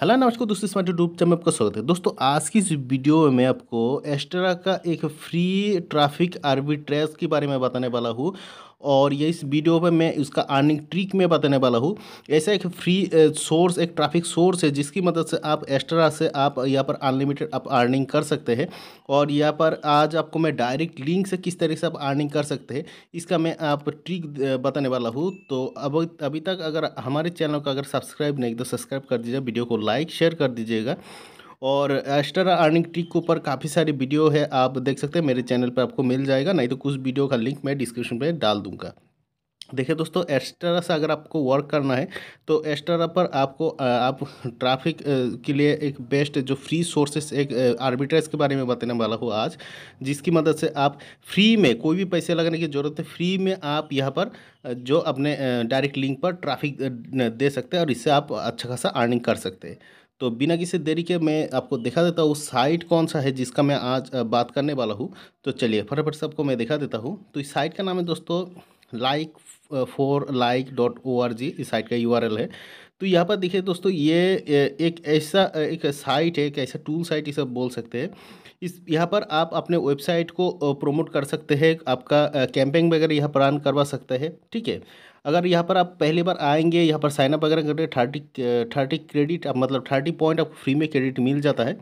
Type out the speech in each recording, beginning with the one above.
hello नमस्कार दोस्तों smart YouTube channel में आपका स्वागत है दोस्तों आज की इस वीडियो में आपको एस्ट्रा का एक फ्री ट्रैफिक आर्बिट्रेज के बारे में बताने वाला हूँ और ये इस वीडियो पे मैं उसका अर्निंग ट्रिक में बताने वाला हूँ ऐसा एक फ्री सोर्स एक ट्रैफिक सोर्स है जिसकी मदद से आप एक्स्ट्रा से आप यहाँ पर अनलिमिटेड आप अर्निंग कर सकते हैं और यहाँ पर आज आपको मैं डायरेक्ट लिंक से किस तरीके से आप अर्निंग कर सकते हैं इसका मैं आप ट्रिक बताने वाला हूँ तो अब अभी तक अगर हमारे चैनल का अगर सब्सक्राइब नहीं तो सब्सक्राइब कर दीजिए वीडियो को लाइक शेयर कर दीजिएगा और एस्टर अर्निंग ट्रिक के ऊपर काफ़ी सारी वीडियो है आप देख सकते हैं मेरे चैनल पर आपको मिल जाएगा नहीं तो कुछ वीडियो का लिंक मैं डिस्क्रिप्शन पर डाल दूँगा देखिए दोस्तों एस्ट्रा से अगर आपको वर्क करना है तो एस्ट्रा पर आपको आप ट्रैफिक के लिए एक बेस्ट जो फ्री सोर्सेस एक आर्बिट्रेज के बारे में बताने वाला हूँ आज जिसकी मदद से आप फ्री में कोई भी पैसे लगाने की ज़रूरत है फ्री में आप यहाँ पर जो अपने डायरेक्ट लिंक पर ट्रैफिक दे सकते हैं और इससे आप अच्छा खासा अर्निंग कर सकते हैं तो बिना किसी देरी के मैं आपको दिखा देता हूँ साइट कौन सा है जिसका मैं आज बात करने वाला हूँ तो चलिए फटाफट से आपको मैं दिखा देता हूँ तो इस साइट का नाम है दोस्तों like four like dot O R G इस साइट का यू आर एल है तो यहाँ पर देखिए दोस्तों ये एक ऐसा एक साइट है एक ऐसा टूल साइट ये सब बोल सकते हैं इस यहाँ पर आप अपने वेबसाइट को प्रोमोट कर सकते हैं आपका कैंपेन वगैरह यहाँ पर करवा सकते हैं ठीक है अगर यहाँ पर आप पहली बार आएंगे यहाँ पर साइनअप वगैरह करेंगे थर्टी थर्टी क्रेडिट मतलब थर्टी पॉइंट आपको फ्री में क्रेडिट मिल जाता है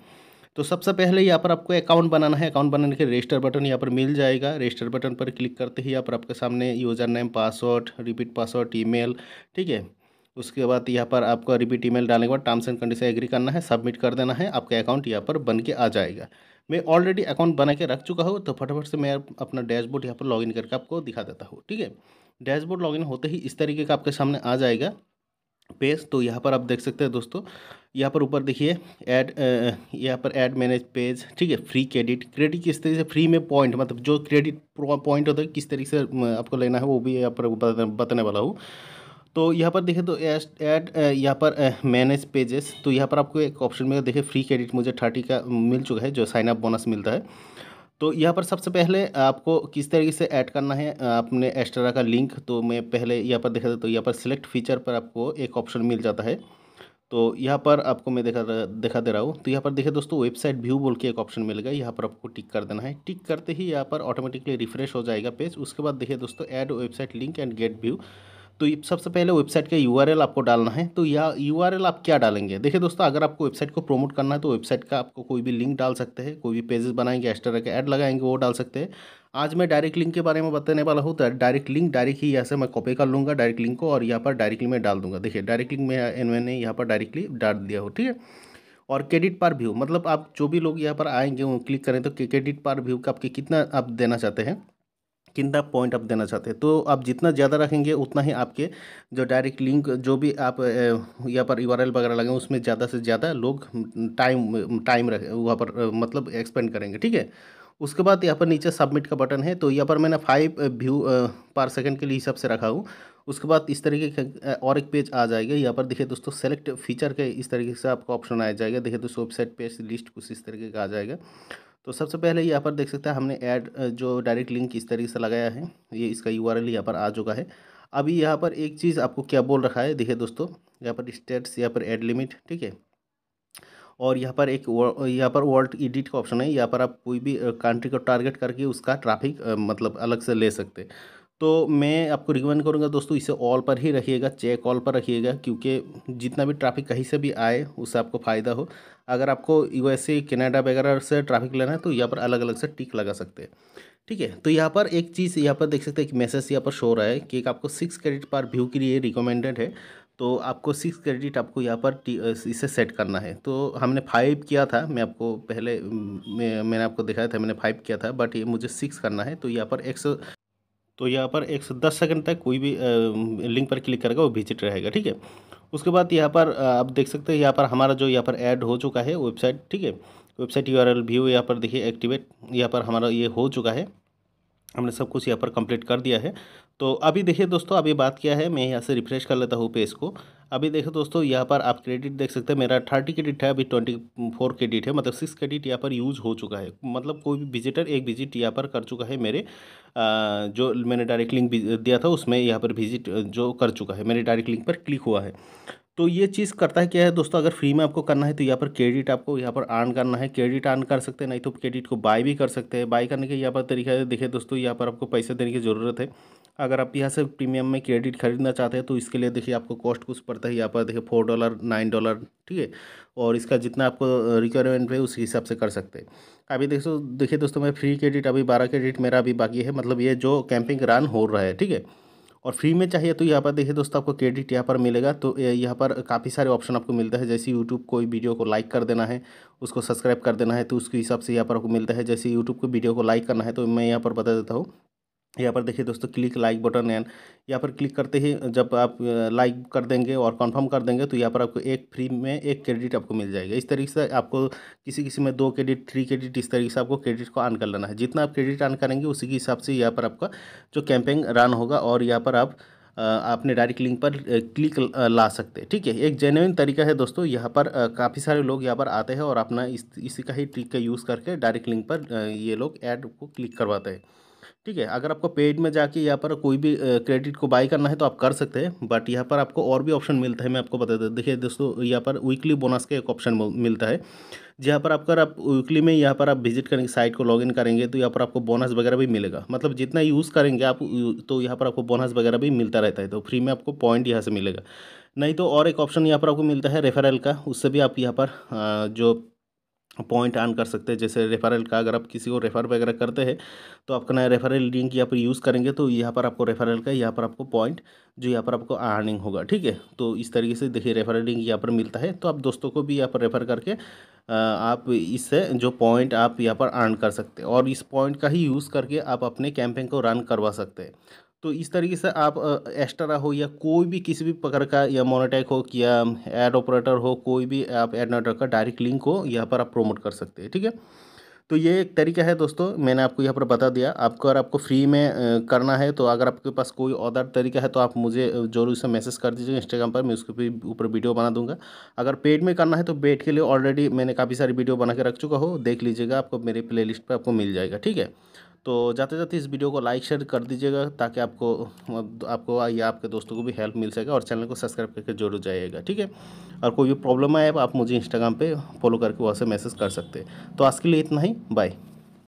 तो सबसे पहले यहाँ पर आपको अकाउंट बनाना है अकाउंट बनाने के रजिस्टर बटन यहाँ पर मिल जाएगा रजिस्टर बटन पर क्लिक करते ही यहाँ पर आपके सामने user name password repeat password email ठीक है उसके बाद यहाँ पर आपको रिपीट ईमेल डालने के बाद टर्म्स एंड कंडीशन एग्री करना है सबमिट कर देना है आपका अकाउंट यहाँ पर बन के आ जाएगा मैं ऑलरेडी अकाउंट बना के रख चुका हूँ तो फटाफट से मैं अपना डैशबोर्ड यहाँ पर लॉगिन करके आपको दिखा देता हूँ ठीक है डैशबोर्ड लॉगिन होते ही इस तरीके का आपके सामने आ जाएगा पेज तो यहाँ पर आप देख सकते हैं दोस्तों यहाँ पर ऊपर देखिए ऐड यहाँ पर ऐड मैनेज पेज ठीक है फ्री क्रेडिट क्रेडिट किस तरीके से फ्री में पॉइंट मतलब जो क्रेडिट पॉइंट होता है किस तरीके से आपको लेना है वो भी यहाँ पर बताने वाला हूँ तो यहाँ पर देखें तो ऐड यहाँ पर मैनेज पेजेस तो यहाँ पर आपको एक ऑप्शन मिलेगा देखिए फ्री क्रेडिट मुझे थर्टी का मिल चुका है जो साइन अप बोनस मिलता है तो यहाँ पर सबसे पहले आपको किस तरीके से ऐड करना है आपने एक्स्ट्रा का लिंक तो मैं पहले यहाँ पर देखा तो यहाँ पर सिलेक्ट फीचर पर आपको एक ऑप्शन मिल जाता है तो यहाँ पर आपको मैं देखा दिखा दे रहा हूँ तो यहाँ पर देखिए दोस्तों वेबसाइट व्यू बोल के एक ऑप्शन मिलेगा यहाँ पर आपको टिक कर देना है टिक करते ही यहाँ पर ऑटोमेटिकली रिफ्रेश हो जाएगा पेज उसके बाद देखिए दोस्तों add website link and get view तो सबसे पहले वेबसाइट का यू आपको डालना है तो यह यू आप क्या डालेंगे देखिए दोस्तों अगर आपको वेबसाइट को प्रमोट करना है तो वेबसाइट का आपको कोई भी लिंक डाल सकते हैं कोई भी पेजेस बनाएंगे एक्स्ट्रा का ऐड लगाएंगे वो डाल सकते हैं आज मैं डायरेक्ट लिंक के बारे में बताने वाला हूँ तो डायरेक्ट लिंक डायरेक्ट ही यहाँ से मैं कॉपी कर लूँगा डायरेक्ट लिंक को और यहाँ पर डायरेक्टली मैं डाल दूँगा देखिए डायरेक्ट लिंक में एन मैंने यहाँ पर डायरेक्टली डाल दिया हो ठीक है और क्रेडिट पर व्यू मतलब आप जो भी लोग यहाँ पर आएंगे वो क्लिक करें तो क्रेडिट पर व्यू का आपके कितना आप देना चाहते हैं कितना पॉइंट आप देना चाहते हैं तो आप जितना ज़्यादा रखेंगे उतना ही आपके जो डायरेक्ट लिंक जो भी आप यहाँ पर यू वगैरह लगें उसमें ज़्यादा से ज़्यादा लोग टाइम टाइम रख वहाँ पर मतलब एक्सपेंड करेंगे ठीक है उसके बाद यहाँ पर नीचे सबमिट का बटन है तो यहाँ पर मैंने फाइव व्यू पर सेकंड के लिए हिसाब से रखा हूँ उसके बाद इस तरीके का और एक पेज आ जाएगा यहाँ पर देखिए दोस्तों सेलेक्ट फीचर के इस तरीके से आपको ऑप्शन आ जाएगा देखिए दोस्तों वेबसाइट पेज लिस्ट कुछ इस तरीके का आ जाएगा तो सबसे पहले यहाँ पर देख सकते हैं हमने ऐड जो डायरेक्ट लिंक इस तरीके से लगाया है ये इसका यू आर यहाँ पर आ चुका है अभी यहाँ पर एक चीज़ आपको क्या बोल रखा है देखिए दोस्तों यहाँ पर स्टेट्स यहाँ पर एड लिमिट ठीक है और यहाँ पर एक यहाँ पर वर्ल्ड एडिट का ऑप्शन है यहाँ पर आप कोई भी कंट्री को टारगेट करके उसका ट्रैफिक मतलब अलग से ले सकते तो मैं आपको रिकमेंड करूँगा दोस्तों इसे ऑल पर ही रखिएगा चेक ऑल पर रखिएगा क्योंकि जितना भी ट्रैफिक कहीं से भी आए उससे आपको फ़ायदा हो अगर आपको यूएसए कनाडा वगैरह से ट्रैफिक लेना है तो यहाँ पर अलग अलग से टिक लगा सकते हैं ठीक है तो यहाँ पर एक चीज़ यहाँ पर देख सकते हैं एक मैसेज यहाँ पर शो रहा है कि एक आपको सिक्स क्रेडिट पर व्यू के लिए रिकमेंडेड है तो आपको सिक्स क्रेडिट आपको यहाँ पर इसे सेट करना है तो हमने फाइव किया था मैं आपको पहले मैं, मैंने आपको दिखाया था मैंने फाइव किया था बट ये मुझे सिक्स करना है तो यहाँ पर एक सौ तो यहाँ पर एक सौ दस सेकेंड तक कोई भी लिंक पर क्लिक करेगा वो विजिट रहेगा ठीक है उसके बाद यहाँ पर आप देख सकते हैं यहाँ पर हमारा जो यहाँ पर ऐड हो चुका है वेबसाइट ठीक है website U R L view यहाँ पर देखिए एक्टिवेट यहाँ पर हमारा ये हो चुका है हमने सब कुछ यहाँ पर कंप्लीट कर दिया है तो अभी देखिए दोस्तों अभी बात किया है मैं यहाँ से रिफ्रेश कर लेता हूँ पेज को अभी देखो दोस्तों यहाँ पर आप क्रेडिट देख सकते हैं मेरा थर्टी क्रेडिट है अभी ट्वेंटी फोर क्रेडिट है मतलब सिक्स क्रेडिट यहाँ पर यूज़ हो चुका है मतलब कोई भी विजिटर एक विजिट यहाँ पर कर चुका है मेरे जो मैंने डायरेक्ट लिंक दिया था उसमें यहाँ पर विजिट जो कर चुका है मेरे डायरेक्ट लिंक पर क्लिक हुआ है तो ये चीज़ करता है क्या है दोस्तों अगर फ्री में आपको करना है तो यहाँ पर क्रेडिट आपको यहाँ पर अर्न करना है क्रेडिट अर्न कर सकते हैं नहीं तो क्रेडिट को बाय भी कर सकते हैं बाय करने के यहाँ पर तरीका है देखिए दोस्तों यहाँ पर आपको पैसे देने की ज़रूरत है अगर आप यहाँ से प्रीमियम में क्रेडिट खरीदना चाहते हैं तो इसके लिए देखिए आपको कॉस्ट कुछ पड़ता है यहाँ पर देखिए फोर डॉलर नाइन डॉलर ठीक है और इसका जितना आपको रिक्वायरमेंट है उस हिसाब से कर सकते हैं अभी देखो देखिए दोस्तों मैं फ्री क्रेडिट अभी बारह क्रेडिट मेरा अभी बाकी है मतलब ये जो कैंपिंग रन हो रहा है ठीक है और फ्री में चाहिए तो यहाँ पर देखिए दोस्तों आपको क्रेडिट यहाँ पर मिलेगा तो यहाँ पर काफ़ी सारे ऑप्शन आपको मिलता है जैसे यूट्यूब कोई वीडियो को लाइक कर देना है उसको सब्सक्राइब कर देना है तो उसके हिसाब से यहाँ पर आपको मिलता है जैसे यूट्यूब को वीडियो को लाइक करना है तो मैं यहाँ पर बता देता हूँ यहाँ पर देखिए दोस्तों क्लिक लाइक बटन एंड यहाँ पर क्लिक करते ही जब आप लाइक कर देंगे और कंफर्म कर देंगे तो यहाँ पर आपको एक फ्री में एक क्रेडिट आपको मिल जाएगा इस तरीके से आपको किसी किसी में दो क्रेडिट थ्री क्रेडिट इस तरीके से आपको क्रेडिट को ऑन कर लेना है जितना आप क्रेडिट ऑन करेंगे उसी के हिसाब से यहाँ पर आपका जो कैंपेन रन होगा और यहाँ पर आप आपने डायरेक्ट लिंक पर क्लिक ला सकते हैं ठीक है एक जेन्यून तरीका है दोस्तों यहाँ पर काफ़ी सारे लोग यहाँ पर आते हैं और अपना इस इसी का ही ट्रिक का यूज़ करके डायरेक्ट लिंक पर ये लोग ऐड को क्लिक करवाते हैं ठीक है अगर आपको पेड में जाके यहाँ पर कोई भी क्रेडिट को बाय करना है तो आप कर सकते हैं बट यहाँ पर आपको और भी ऑप्शन मिलता है मैं आपको बता देता देखिए दोस्तों यहाँ पर वीकली बोनस का एक ऑप्शन मिलता है जहाँ पर आपका आप वीकली में यहाँ पर आप विजिट करेंगे साइट को लॉगिन करेंगे तो यहाँ पर आपको बोनस वगैरह भी मिलेगा मतलब जितना यूज़ करेंगे आप तो यहाँ पर आपको बोनस वगैरह भी मिलता रहता है तो फ्री में आपको पॉइंट यहाँ से मिलेगा नहीं तो और एक ऑप्शन यहाँ पर आपको मिलता है रेफरल का उससे भी आप यहाँ पर जो पॉइंट आन कर सकते हैं जैसे रेफरल का अगर आप किसी को रेफ़र वगैरह करते हैं तो आपका नया रेफरल लिंक यहाँ पर यूज़ करेंगे तो यहाँ पर आपको रेफरल का यहाँ पर आपको पॉइंट जो यहाँ पर आपको अर्निंग होगा ठीक है तो इस तरीके से देखिए रेफरल लिंक यहाँ पर मिलता है तो आप दोस्तों को भी यहाँ पर रेफ़र करके आप इससे जो पॉइंट आप यहाँ पर अर्न कर सकते हैं और इस पॉइंट का ही यूज़ करके आप अपने कैंपेन को रन करवा सकते हैं तो इस तरीके से आप एक्स्ट्रा हो या कोई भी किसी भी प्रकार का या मोनोटेक हो या एड ऑपरेटर हो कोई भी आप एड नेटवर्क का डायरेक्ट लिंक हो यहाँ पर आप प्रोमोट कर सकते हैं ठीक है तो ये एक तरीका है दोस्तों मैंने आपको यहाँ पर बता दिया आपको अगर आपको फ्री में करना है तो अगर आपके पास कोई अदर तरीका है तो आप मुझे जरूर से मैसेज कर दीजिए इंस्टाग्राम पर मैं उसके ऊपर वीडियो बना दूंगा अगर पेड में करना है तो पेड के लिए ऑलरेडी मैंने काफ़ी सारी वीडियो बना के रख चुका हो देख लीजिएगा आपको मेरे प्लेलिस्ट पर आपको मिल जाएगा ठीक है तो जाते जाते इस वीडियो को लाइक शेयर कर दीजिएगा ताकि आपको आपको या आपके दोस्तों को भी हेल्प मिल सके और चैनल को सब्सक्राइब करके जरूर जाइएगा ठीक है और कोई भी प्रॉब्लम आए आप मुझे इंस्टाग्राम पे फॉलो करके वहाँ से मैसेज कर सकते हैं तो आज के लिए इतना ही बाय